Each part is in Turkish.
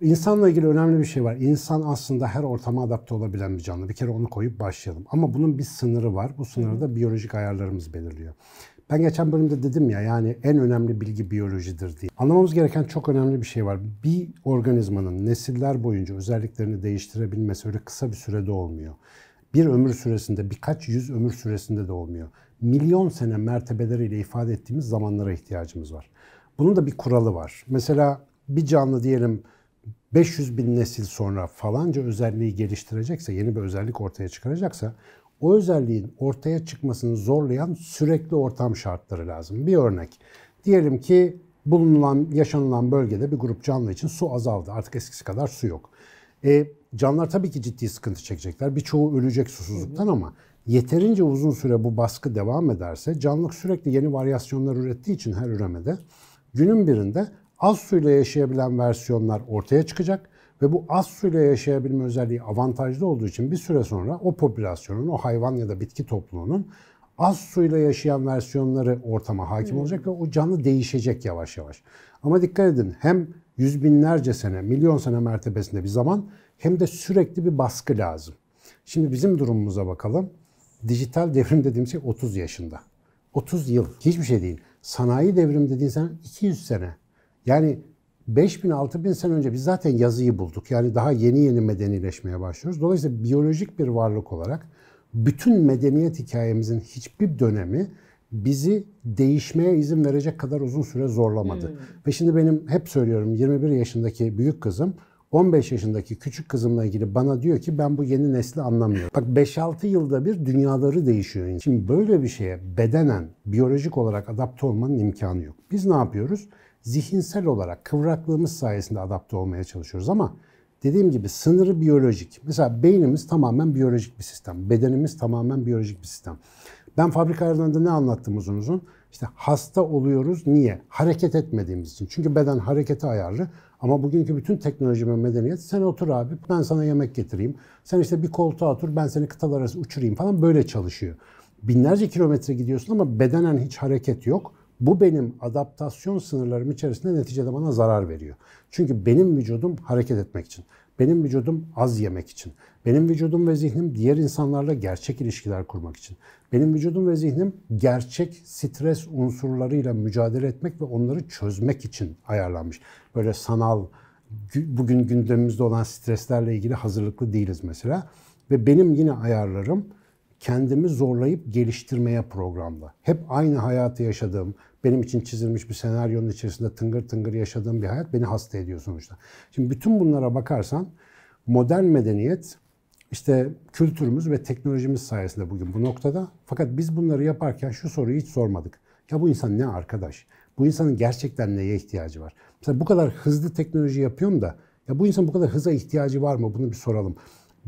İnsanla ilgili önemli bir şey var. İnsan aslında her ortama adapte olabilen bir canlı. Bir kere onu koyup başlayalım. Ama bunun bir sınırı var. Bu sınırı da biyolojik ayarlarımız belirliyor. Ben geçen bölümde dedim ya yani en önemli bilgi biyolojidir diye. Anlamamız gereken çok önemli bir şey var. Bir organizmanın nesiller boyunca özelliklerini değiştirebilmesi öyle kısa bir sürede olmuyor. Bir ömür süresinde, birkaç yüz ömür süresinde de olmuyor. Milyon sene mertebeleriyle ifade ettiğimiz zamanlara ihtiyacımız var. Bunun da bir kuralı var. Mesela bir canlı diyelim 500 bin nesil sonra falanca özelliği geliştirecekse, yeni bir özellik ortaya çıkaracaksa o özelliğin ortaya çıkmasını zorlayan sürekli ortam şartları lazım. Bir örnek. Diyelim ki bulunulan, yaşanılan bölgede bir grup canlı için su azaldı. Artık eskisi kadar su yok. E, canlılar tabii ki ciddi sıkıntı çekecekler. Birçoğu ölecek susuzluktan ama yeterince uzun süre bu baskı devam ederse canlılık sürekli yeni varyasyonlar ürettiği için her üremede günün birinde az suyla yaşayabilen versiyonlar ortaya çıkacak ve bu az suyla yaşayabilme özelliği avantajlı olduğu için bir süre sonra o popülasyonun, o hayvan ya da bitki topluluğunun az suyla yaşayan versiyonları ortama hakim hmm. olacak ve o canlı değişecek yavaş yavaş. Ama dikkat edin hem yüz binlerce sene, milyon sene mertebesinde bir zaman hem de sürekli bir baskı lazım. Şimdi bizim durumumuza bakalım. Dijital devrim dediğim şey 30 yaşında. 30 yıl hiçbir şey değil. Sanayi devrim dediğin sen 200 sene. Yani 5000 6000 sene önce biz zaten yazıyı bulduk. Yani daha yeni yeni medenileşmeye başlıyoruz. Dolayısıyla biyolojik bir varlık olarak bütün medeniyet hikayemizin hiçbir dönemi bizi değişmeye izin verecek kadar uzun süre zorlamadı. Hmm. Ve şimdi benim hep söylüyorum 21 yaşındaki büyük kızım 15 yaşındaki küçük kızımla ilgili bana diyor ki ben bu yeni nesli anlamıyorum. Bak 5-6 yılda bir dünyaları değişiyor. Şimdi böyle bir şeye bedenen biyolojik olarak adapte olmanın imkanı yok. Biz ne yapıyoruz? zihinsel olarak kıvraklığımız sayesinde adapte olmaya çalışıyoruz ama dediğim gibi sınırı biyolojik. Mesela beynimiz tamamen biyolojik bir sistem. Bedenimiz tamamen biyolojik bir sistem. Ben fabrikalardan da ne anlattım uzun uzun? İşte hasta oluyoruz niye? Hareket etmediğimiz için. Çünkü beden harekete ayarlı. Ama bugünkü bütün teknoloji ve medeniyet sen otur abi ben sana yemek getireyim. Sen işte bir koltuğa otur ben seni kıtalar arası uçurayım falan böyle çalışıyor. Binlerce kilometre gidiyorsun ama bedenen hiç hareket yok. Bu benim adaptasyon sınırlarım içerisinde neticede bana zarar veriyor. Çünkü benim vücudum hareket etmek için. Benim vücudum az yemek için. Benim vücudum ve zihnim diğer insanlarla gerçek ilişkiler kurmak için. Benim vücudum ve zihnim gerçek stres unsurlarıyla mücadele etmek ve onları çözmek için ayarlanmış. Böyle sanal, bugün gündemimizde olan streslerle ilgili hazırlıklı değiliz mesela. Ve benim yine ayarlarım kendimi zorlayıp geliştirmeye programlı. Hep aynı hayatı yaşadığım, benim için çizilmiş bir senaryonun içerisinde tıngır tıngır yaşadığım bir hayat beni hasta ediyor sonuçta. Şimdi bütün bunlara bakarsan modern medeniyet işte kültürümüz ve teknolojimiz sayesinde bugün bu noktada. Fakat biz bunları yaparken şu soruyu hiç sormadık. Ya bu insan ne arkadaş? Bu insanın gerçekten neye ihtiyacı var? Mesela bu kadar hızlı teknoloji yapıyorum da ya bu insan bu kadar hıza ihtiyacı var mı? Bunu bir soralım.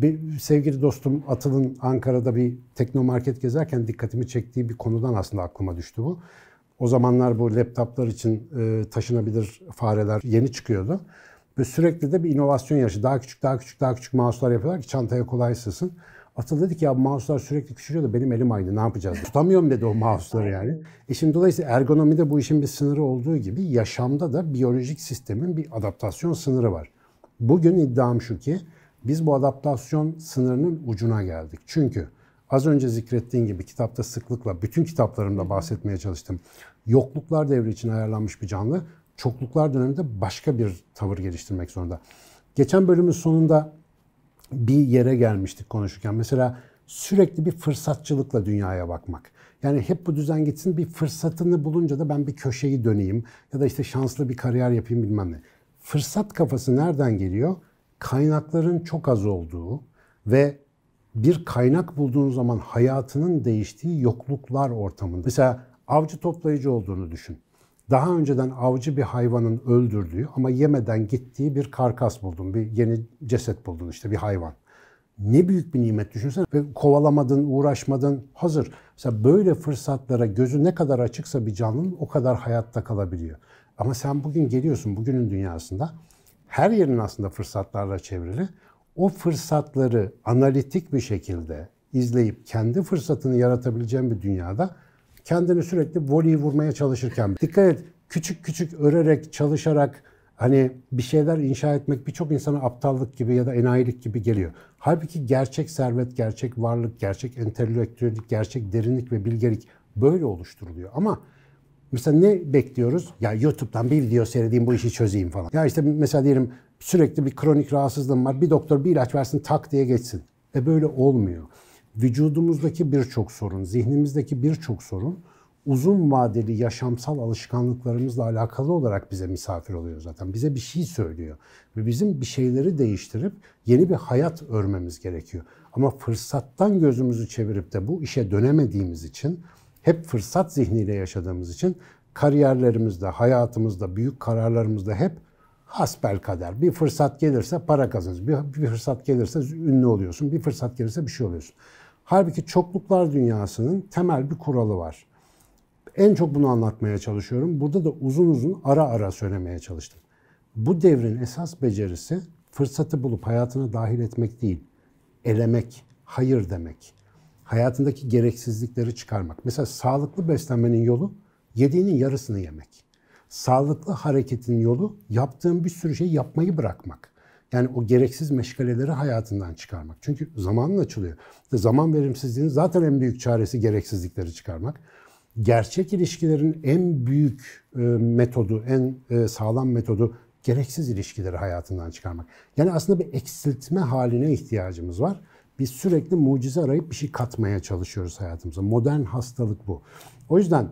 Bir sevgili dostum Atıl'ın Ankara'da bir teknomarket gezerken dikkatimi çektiği bir konudan aslında aklıma düştü bu. O zamanlar bu laptoplar için e, taşınabilir fareler yeni çıkıyordu. Ve sürekli de bir inovasyon yarışı. Daha küçük, daha küçük, daha küçük mouse'lar yapıyorlar ki çantaya kolay sığsın. Atıl dedi ki ya mouse'lar sürekli küçülüyor da benim elim aynı ne yapacağız? Tutamıyorum dedi o mouse'ları yani. E şimdi dolayısıyla ergonomide bu işin bir sınırı olduğu gibi yaşamda da biyolojik sistemin bir adaptasyon sınırı var. Bugün iddiam şu ki biz bu adaptasyon sınırının ucuna geldik. Çünkü az önce zikrettiğin gibi kitapta sıklıkla, bütün kitaplarımda bahsetmeye çalıştım. Yokluklar devri için ayarlanmış bir canlı, çokluklar döneminde başka bir tavır geliştirmek zorunda. Geçen bölümün sonunda bir yere gelmiştik konuşurken. Mesela sürekli bir fırsatçılıkla dünyaya bakmak. Yani hep bu düzen gitsin bir fırsatını bulunca da ben bir köşeyi döneyim ya da işte şanslı bir kariyer yapayım bilmem ne. Fırsat kafası nereden geliyor? kaynakların çok az olduğu ve bir kaynak bulduğunuz zaman hayatının değiştiği yokluklar ortamında. Mesela avcı toplayıcı olduğunu düşün. Daha önceden avcı bir hayvanın öldürdüğü ama yemeden gittiği bir karkas buldun, bir yeni ceset buldun işte bir hayvan. Ne büyük bir nimet düşünsene. Ve kovalamadın, uğraşmadın, hazır. Mesela böyle fırsatlara gözü ne kadar açıksa bir canlının o kadar hayatta kalabiliyor. Ama sen bugün geliyorsun bugünün dünyasında her yerin aslında fırsatlarla çevrili. O fırsatları analitik bir şekilde izleyip kendi fırsatını yaratabileceğin bir dünyada kendini sürekli voleyi vurmaya çalışırken dikkat et küçük küçük örerek çalışarak hani bir şeyler inşa etmek birçok insana aptallık gibi ya da enayilik gibi geliyor. Halbuki gerçek servet, gerçek varlık, gerçek entelektüellik, gerçek derinlik ve bilgelik böyle oluşturuluyor. Ama Mesela ne bekliyoruz? Ya YouTube'dan bir video seyredeyim bu işi çözeyim falan. Ya işte mesela diyelim sürekli bir kronik rahatsızlığım var. Bir doktor bir ilaç versin tak diye geçsin. E böyle olmuyor. Vücudumuzdaki birçok sorun, zihnimizdeki birçok sorun uzun vadeli yaşamsal alışkanlıklarımızla alakalı olarak bize misafir oluyor zaten. Bize bir şey söylüyor ve bizim bir şeyleri değiştirip yeni bir hayat örmemiz gerekiyor. Ama fırsattan gözümüzü çevirip de bu işe dönemediğimiz için hep fırsat zihniyle yaşadığımız için kariyerlerimizde, hayatımızda, büyük kararlarımızda hep hasbel kader. Bir fırsat gelirse para kazanırsın. Bir, bir fırsat gelirse ünlü oluyorsun. Bir fırsat gelirse bir şey oluyorsun. Halbuki çokluklar dünyasının temel bir kuralı var. En çok bunu anlatmaya çalışıyorum. Burada da uzun uzun ara ara söylemeye çalıştım. Bu devrin esas becerisi fırsatı bulup hayatına dahil etmek değil, elemek, hayır demek hayatındaki gereksizlikleri çıkarmak. Mesela sağlıklı beslenmenin yolu yediğinin yarısını yemek. Sağlıklı hareketin yolu yaptığın bir sürü şey yapmayı bırakmak. Yani o gereksiz meşgaleleri hayatından çıkarmak. Çünkü zamanın açılıyor. İşte zaman verimsizliğinin zaten en büyük çaresi gereksizlikleri çıkarmak. Gerçek ilişkilerin en büyük e, metodu, en e, sağlam metodu gereksiz ilişkileri hayatından çıkarmak. Yani aslında bir eksiltme haline ihtiyacımız var. Biz sürekli mucize arayıp bir şey katmaya çalışıyoruz hayatımıza. Modern hastalık bu. O yüzden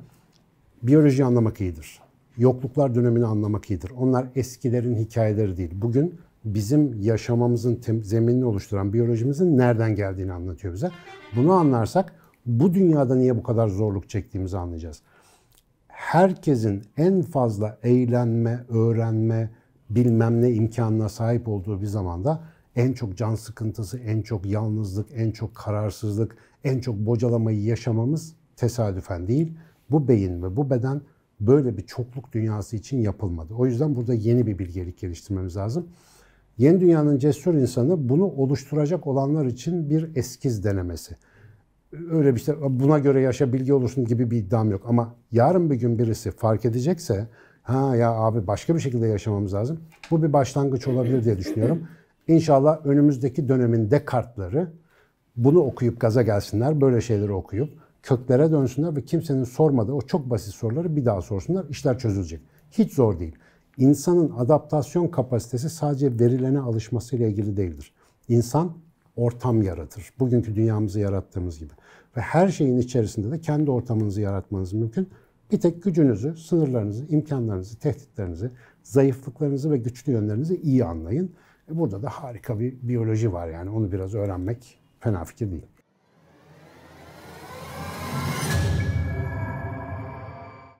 biyoloji anlamak iyidir. Yokluklar dönemini anlamak iyidir. Onlar eskilerin hikayeleri değil. Bugün bizim yaşamamızın zeminini oluşturan biyolojimizin nereden geldiğini anlatıyor bize. Bunu anlarsak bu dünyada niye bu kadar zorluk çektiğimizi anlayacağız. Herkesin en fazla eğlenme, öğrenme, bilmem ne imkanına sahip olduğu bir zamanda en çok can sıkıntısı, en çok yalnızlık, en çok kararsızlık, en çok bocalamayı yaşamamız tesadüfen değil. Bu beyin ve bu beden böyle bir çokluk dünyası için yapılmadı. O yüzden burada yeni bir bilgelik geliştirmemiz lazım. Yeni dünyanın cesur insanı bunu oluşturacak olanlar için bir eskiz denemesi. Öyle bir şey, buna göre yaşa bilgi olursun gibi bir iddiam yok. Ama yarın bir gün birisi fark edecekse, ha ya abi başka bir şekilde yaşamamız lazım. Bu bir başlangıç olabilir diye düşünüyorum. İnşallah önümüzdeki dönemin Descartes'ları bunu okuyup gaza gelsinler, böyle şeyleri okuyup köklere dönsünler ve kimsenin sormadığı o çok basit soruları bir daha sorsunlar. İşler çözülecek. Hiç zor değil. İnsanın adaptasyon kapasitesi sadece verilene alışmasıyla ilgili değildir. İnsan ortam yaratır. Bugünkü dünyamızı yarattığımız gibi. Ve her şeyin içerisinde de kendi ortamınızı yaratmanız mümkün. Bir tek gücünüzü, sınırlarınızı, imkanlarınızı, tehditlerinizi, zayıflıklarınızı ve güçlü yönlerinizi iyi anlayın. E, burada da harika bir biyoloji var yani onu biraz öğrenmek fena fikir değil.